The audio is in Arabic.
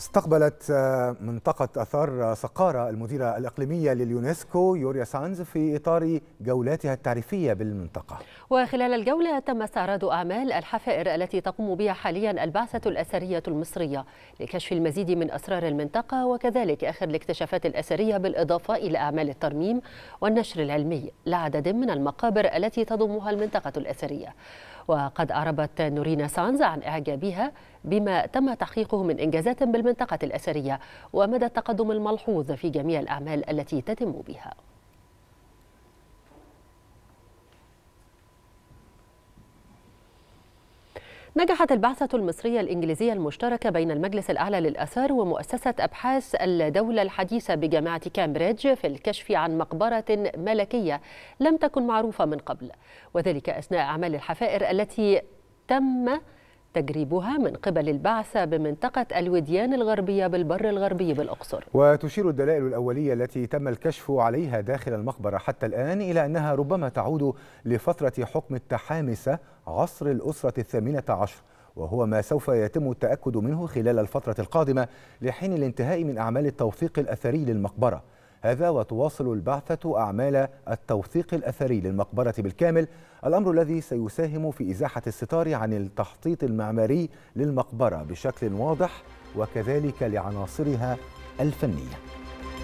استقبلت آه، منطقة أثار سقارة آه، المديرة الإقليمية لليونسكو يوريا سانز في إطار جولاتها التعريفية بالمنطقة وخلال الجولة تم استعراض أعمال الحفائر التي تقوم بها حاليا البعثة الأثرية المصرية لكشف المزيد من أسرار المنطقة وكذلك آخر الاكتشافات الأثرية بالإضافة إلى أعمال الترميم والنشر العلمي لعدد من المقابر التي تضمها المنطقة الأثرية وقد أعربت نورينا سانز عن إعجابها بما تم تحقيقه من إنجازات بالمنطقة الأثرية ومدى التقدم الملحوظ في جميع الأعمال التي تتم بها نجحت البعثة المصرية الإنجليزية المشتركة بين المجلس الأعلى للآثار ومؤسسة أبحاث الدولة الحديثة بجامعة كامبريدج في الكشف عن مقبرة ملكية لم تكن معروفة من قبل وذلك أثناء أعمال الحفائر التي تم تجريبها من قبل البعثة بمنطقة الوديان الغربية بالبر الغربي بالأقصر وتشير الدلائل الأولية التي تم الكشف عليها داخل المقبرة حتى الآن إلى أنها ربما تعود لفترة حكم التحامسة عصر الأسرة الثامنة عشر وهو ما سوف يتم التأكد منه خلال الفترة القادمة لحين الانتهاء من أعمال التوثيق الأثري للمقبرة هذا وتواصل البعثة أعمال التوثيق الأثري للمقبرة بالكامل الأمر الذي سيساهم في إزاحة الستار عن التخطيط المعماري للمقبرة بشكل واضح وكذلك لعناصرها الفنيه